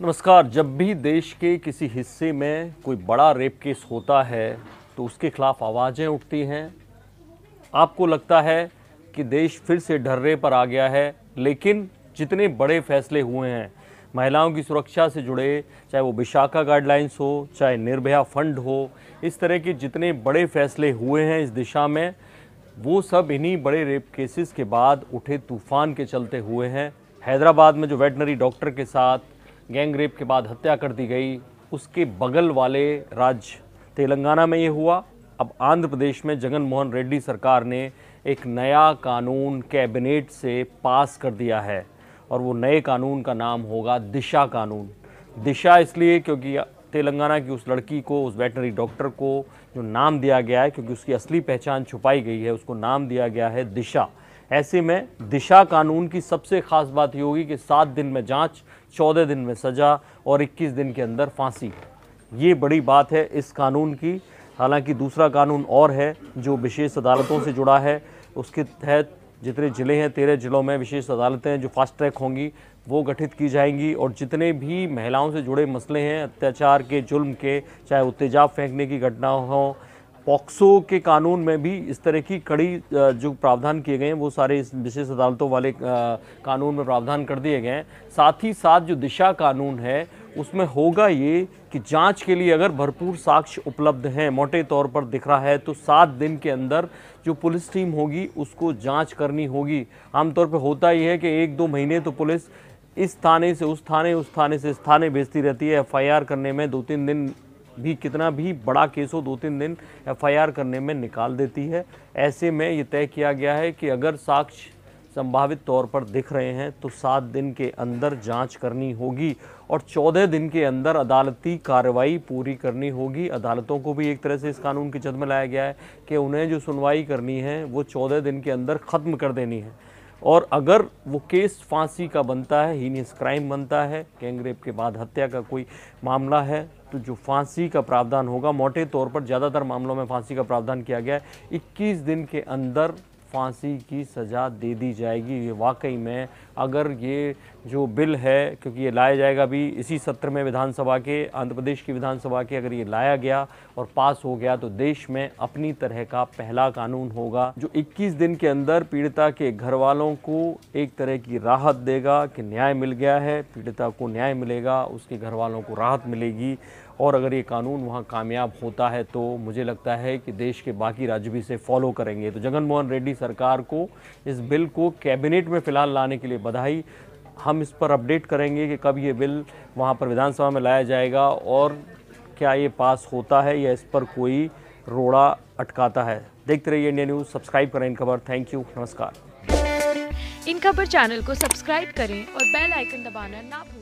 नमस्कार जब भी देश के किसी हिस्से में कोई बड़ा रेप केस होता है तो उसके खिलाफ आवाज़ें उठती हैं आपको लगता है कि देश फिर से ढर्रे पर आ गया है लेकिन जितने बड़े फैसले हुए हैं महिलाओं की सुरक्षा से जुड़े चाहे वो विशाखा गाइडलाइंस हो चाहे निर्भया फंड हो इस तरह के जितने बड़े फैसले हुए हैं इस दिशा में वो सब इन्हीं बड़े रेप केसेस के बाद उठे तूफान के चलते हुए हैं हैदराबाद में जो वेटनरी डॉक्टर के साथ गैंग रेप के बाद हत्या कर दी गई उसके बगल वाले राज्य तेलंगाना में ये हुआ अब आंध्र प्रदेश में जगन मोहन रेड्डी सरकार ने एक नया कानून कैबिनेट से पास कर दिया है और वो नए कानून का नाम होगा दिशा कानून दिशा इसलिए क्योंकि तेलंगाना की उस लड़की को उस वेटनरी डॉक्टर को जो नाम दिया गया है क्योंकि उसकी असली पहचान छुपाई गई है उसको नाम दिया गया है दिशा ऐसे में दिशा कानून की सबसे ख़ास बात ये होगी कि सात दिन में जांच, चौदह दिन में सज़ा और इक्कीस दिन के अंदर फांसी ये बड़ी बात है इस कानून की हालांकि दूसरा कानून और है जो विशेष अदालतों से जुड़ा है उसके तहत जितने ज़िले हैं तेरह ज़िलों में विशेष अदालतें जो फास्ट ट्रैक होंगी वो गठित की जाएंगी और जितने भी महिलाओं से जुड़े मसले हैं अत्याचार के जुल्म के चाहे उत्तेजाब फेंकने की घटना हों पॉक्सो के कानून में भी इस तरह की कड़ी जो प्रावधान किए गए हैं वो सारे इस विशेष अदालतों वाले कानून में प्रावधान कर दिए गए हैं साथ ही साथ जो दिशा कानून है उसमें होगा ये कि जांच के लिए अगर भरपूर साक्ष्य उपलब्ध हैं मोटे तौर पर दिख रहा है तो सात दिन के अंदर जो पुलिस टीम होगी उसको जाँच करनी होगी आमतौर पर होता ही है कि एक दो महीने तो पुलिस इस थाने से उस थाने उस थाने से इस थाने भेजती रहती है एफ करने में दो तीन दिन भी कितना भी बड़ा केस हो दो तीन दिन एफआईआर करने में निकाल देती है ऐसे में ये तय किया गया है कि अगर साक्ष्य संभावित तौर पर दिख रहे हैं तो सात दिन के अंदर जांच करनी होगी और चौदह दिन के अंदर अदालती कार्रवाई पूरी करनी होगी अदालतों को भी एक तरह से इस कानून की जद में लाया गया है कि उन्हें जो सुनवाई करनी है वो चौदह दिन के अंदर ख़त्म कर देनी है और अगर वो केस फांसी का बनता है हीनियस क्राइम बनता है गैंगरेप के बाद हत्या का कोई मामला है तो जो फांसी का प्रावधान होगा मोटे तौर पर ज़्यादातर मामलों में फांसी का प्रावधान किया गया है 21 दिन के अंदर फांसी की सज़ा दे दी जाएगी ये वाकई में अगर ये जो बिल है क्योंकि ये लाया जाएगा अभी इसी सत्र में विधानसभा के आंध्र प्रदेश की विधानसभा के अगर ये लाया गया और पास हो गया तो देश में अपनी तरह का पहला कानून होगा जो 21 दिन के अंदर पीड़िता के घर वालों को एक तरह की राहत देगा कि न्याय मिल गया है पीड़िता को न्याय मिलेगा उसके घर वालों को राहत मिलेगी और अगर ये कानून वहाँ कामयाब होता है तो मुझे लगता है कि देश के बाकी राज्य भी इसे फॉलो करेंगे तो जगन मोहन रेड्डी सरकार को इस बिल को कैबिनेट में फ़िलहाल लाने के लिए बधाई हम इस पर अपडेट करेंगे कि कब ये बिल वहाँ पर विधानसभा में लाया जाएगा और क्या ये पास होता है या इस पर कोई रोड़ा अटकाता है देखते रहिए इंडिया न्यूज़ सब्सक्राइब करें इन खबर थैंक यू नमस्कार इन खबर चैनल को सब्सक्राइब करें और बेल आइकन दबाना ना भूलें